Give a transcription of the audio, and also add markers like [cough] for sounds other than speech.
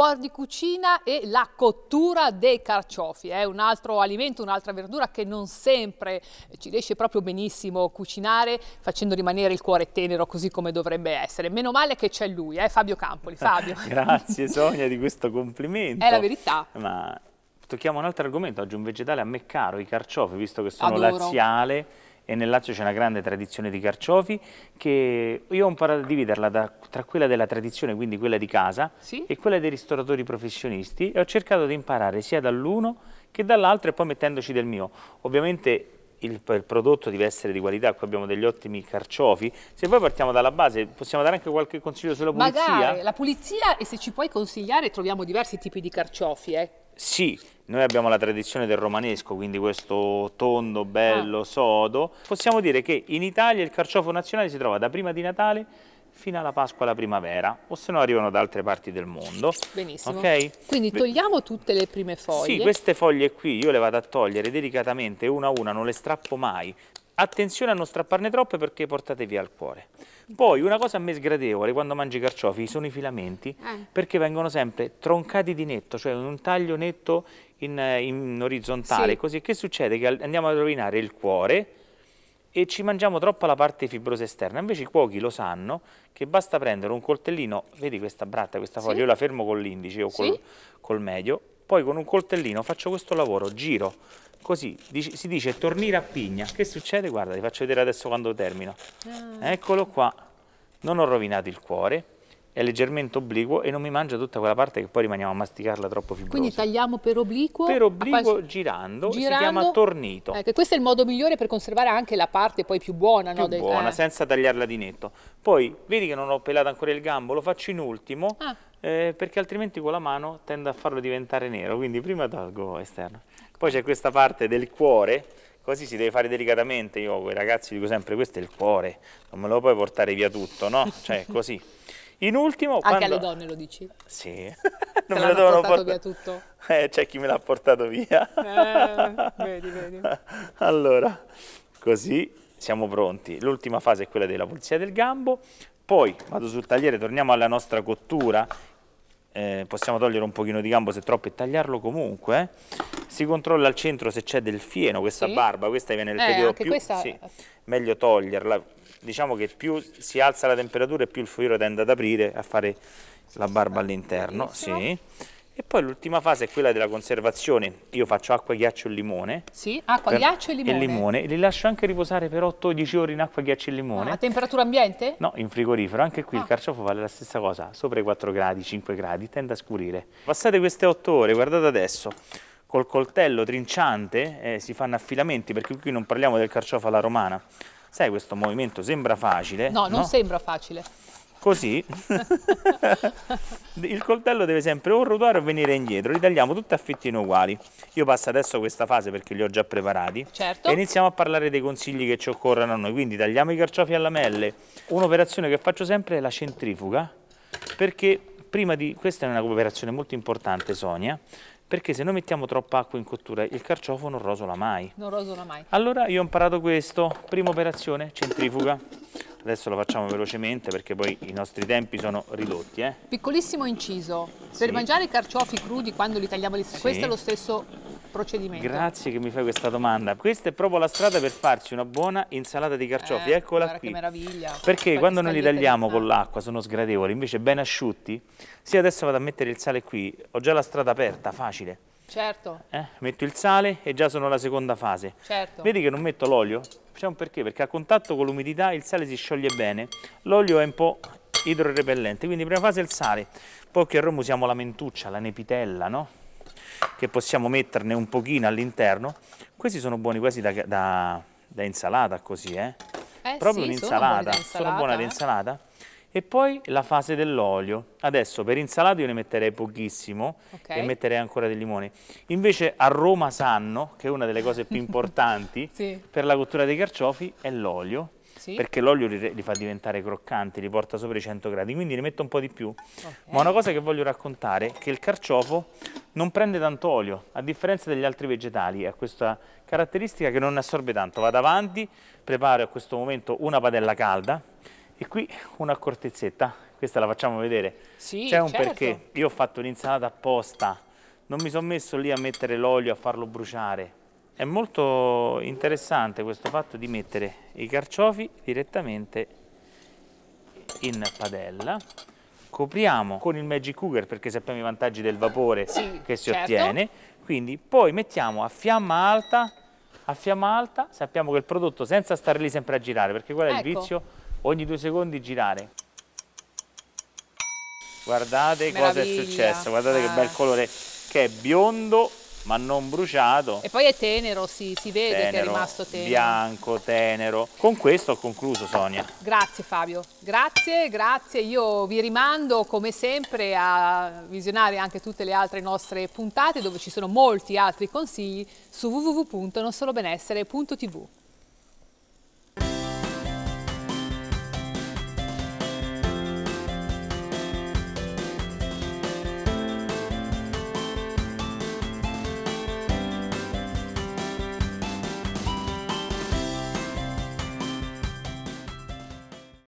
cuor di cucina e la cottura dei carciofi, è eh? un altro alimento, un'altra verdura che non sempre eh, ci riesce proprio benissimo cucinare facendo rimanere il cuore tenero così come dovrebbe essere. Meno male che c'è lui, eh? Fabio Campoli. Fabio. [laughs] Grazie [laughs] Sonia di questo complimento. È la verità. Ma tocchiamo un altro argomento, oggi un vegetale a me caro, i carciofi, visto che sono Adoro. laziale e nel Lazio c'è una grande tradizione di carciofi che io ho imparato a dividerla da, tra quella della tradizione, quindi quella di casa, sì? e quella dei ristoratori professionisti e ho cercato di imparare sia dall'uno che dall'altro e poi mettendoci del mio. Ovviamente il, il, prodotto deve essere di qualità, qui abbiamo degli ottimi carciofi. Se poi partiamo dalla base, possiamo dare anche qualche consiglio sulla pulizia? Magari, la pulizia e se ci puoi consigliare troviamo diversi tipi di carciofi, eh? sì, noi abbiamo la tradizione del romanesco, quindi questo tondo, bello, ah. sodo. Possiamo dire che in Italia il carciofo nazionale si trova da prima di Natale fino alla Pasqua alla primavera, o se no arrivano da altre parti del mondo. Benissimo. Okay? Quindi togliamo tutte le prime foglie. Sì, queste foglie qui io le vado a togliere delicatamente una a una, non le strappo mai, attenzione a non strapparne troppe perché portate via il cuore. Poi una cosa a me sgradevole quando mangi i carciofi sono i filamenti eh. perché vengono sempre troncati di netto, cioè un taglio netto in, in orizzontale. Sì. Così che succede? Che andiamo a rovinare il cuore e ci mangiamo troppo la parte fibrosa esterna. Invece i cuochi lo sanno che basta prendere un coltellino, vedi questa bratta, questa foglia, sì. io la fermo con l'indice o col, sì. col medio, poi con un coltellino faccio questo lavoro, giro così si dice tornire a pigna. Che succede? Guarda, ti faccio vedere adesso quando termino. Ah. Eccolo qua. Non ho rovinato il cuore, è leggermente obliquo e non mi mangia tutta quella parte che poi rimaniamo a masticarla troppo fibrosa. Quindi tagliamo per obliquo? Per obliquo quasi... girando, girando, si chiama tornito. Ecco, questo è il modo migliore per conservare anche la parte poi più buona. Più no, del... buona, eh. senza tagliarla di netto. Poi, vedi che non ho pelato ancora il gambo, lo faccio in ultimo, ah. eh, perché altrimenti con la mano tende a farlo diventare nero, quindi prima tolgo esterno. Ecco. Poi c'è questa parte del cuore, così si deve fare delicatamente. Io ai ragazzi dico sempre: questo è il cuore, non me lo puoi portare via tutto, no? Cioè, così. In ultimo... Anche quando... alle donne lo dici? Sì. [laughs] non me lo devono portato via tutto? Eh, c'è chi me l'ha portato via. Eh, vedi, vedi. [laughs] Allora, così siamo pronti. L'ultima fase è quella della pulizia del gambo. Poi vado sul tagliere, torniamo alla nostra cottura. Eh, possiamo togliere un pochino di gambo se troppo e tagliarlo comunque. Eh. Si controlla al centro se c'è del fieno, questa sì. barba, questa viene nel eh, periodo più... Questa... Sì, meglio toglierla, diciamo che più si alza la temperatura e più il fluido tende ad aprire, a fare la barba all'interno, sì. E poi l'ultima fase è quella della conservazione. Io faccio acqua, ghiaccio e limone. Sì, acqua, ghiaccio e limone. E limone. Li lascio anche riposare per 8-10 ore in acqua, ghiaccio e limone. Ah, a temperatura ambiente? No, in frigorifero. Anche qui ah. il carciofo vale la stessa cosa. Sopra i 4 gradi, 5 gradi, tende a scurire. Passate queste 8 ore, guardate adesso. Col coltello trinciante eh, si fanno affilamenti, perché qui non parliamo del carciofo alla romana. Sai questo movimento sembra facile. No, non sembra facile. Così [laughs] il coltello deve sempre o ruotare o venire indietro, li tagliamo tutti a fittino uguali. Io passo adesso questa fase perché li ho già preparati certo. e iniziamo a parlare dei consigli che ci occorrono a noi. Quindi tagliamo i carciofi a lamelle. Un'operazione che faccio sempre è la centrifuga perché prima di... questa è una un'operazione molto importante Sonia, perché se noi mettiamo troppa acqua in cottura il carciofo non rosola mai. Non rosola mai. Allora io ho imparato questo, prima operazione, centrifuga. Adesso lo facciamo velocemente perché poi i nostri tempi sono ridotti. Eh? Piccolissimo inciso, sì. per mangiare i carciofi crudi quando li tagliamo lì, sì. questo è lo stesso procedimento. Grazie che mi fai questa domanda. Questa è proprio la strada per farci una buona insalata di carciofi, eh, eccola qui. meraviglia. Perché Fai quando noi li tagliamo con l'acqua sono sgradevoli, invece ben asciutti. Sì, adesso vado a mettere il sale qui, ho già la strada aperta, facile. Certo. Eh, metto il sale e già sono alla seconda fase. Certo. Vedi che non metto l'olio? Facciamo un perché, perché a contatto con l'umidità il sale si scioglie bene, l'olio è un po' idrorepellente, quindi prima fase il sale, poi qui a Roma usiamo la mentuccia, la nepitella, no? che possiamo metterne un pochino all'interno. Questi sono buoni quasi da, da, da insalata così, eh? eh Proprio sì, un'insalata, sono buone da insalata. E poi la fase dell'olio. Adesso per insalata io ne metterei pochissimo okay. e metterei ancora del limone. Invece a Roma sanno che una delle cose più [laughs] importanti sì. per la cottura dei carciofi è l'olio sì. perché l'olio li, li, fa diventare croccanti, li porta sopra i 100 gradi, quindi ne metto un po' di più. Okay. Ma una cosa che voglio raccontare è che il carciofo non prende tanto olio, a differenza degli altri vegetali, ha questa caratteristica che non assorbe tanto. Vado avanti, preparo a questo momento una padella calda e qui una accortezzetta, questa la facciamo vedere. Sì, C'è un certo. perché, io ho fatto un'insalata apposta, non mi sono messo lì a mettere l'olio, a farlo bruciare, è molto interessante questo fatto di mettere i carciofi direttamente in padella. Copriamo con il Magic Cooker perché sappiamo i vantaggi del vapore sì, che si certo. ottiene. Quindi poi mettiamo a fiamma alta, a fiamma alta sappiamo che il prodotto senza stare lì sempre a girare perché qual è ecco. il vizio? Ogni due secondi girare. Guardate Meraviglia. cosa è successo, guardate ah. che bel ah. colore che è biondo ma non bruciato. E poi è tenero, sì, si vede tenero, che è rimasto tenero. Bianco, tenero. Con questo ho concluso Sonia. Grazie Fabio, grazie, grazie. Io vi rimando come sempre a visionare anche tutte le altre nostre puntate dove ci sono molti altri consigli su www.nonsolobenessere.tv.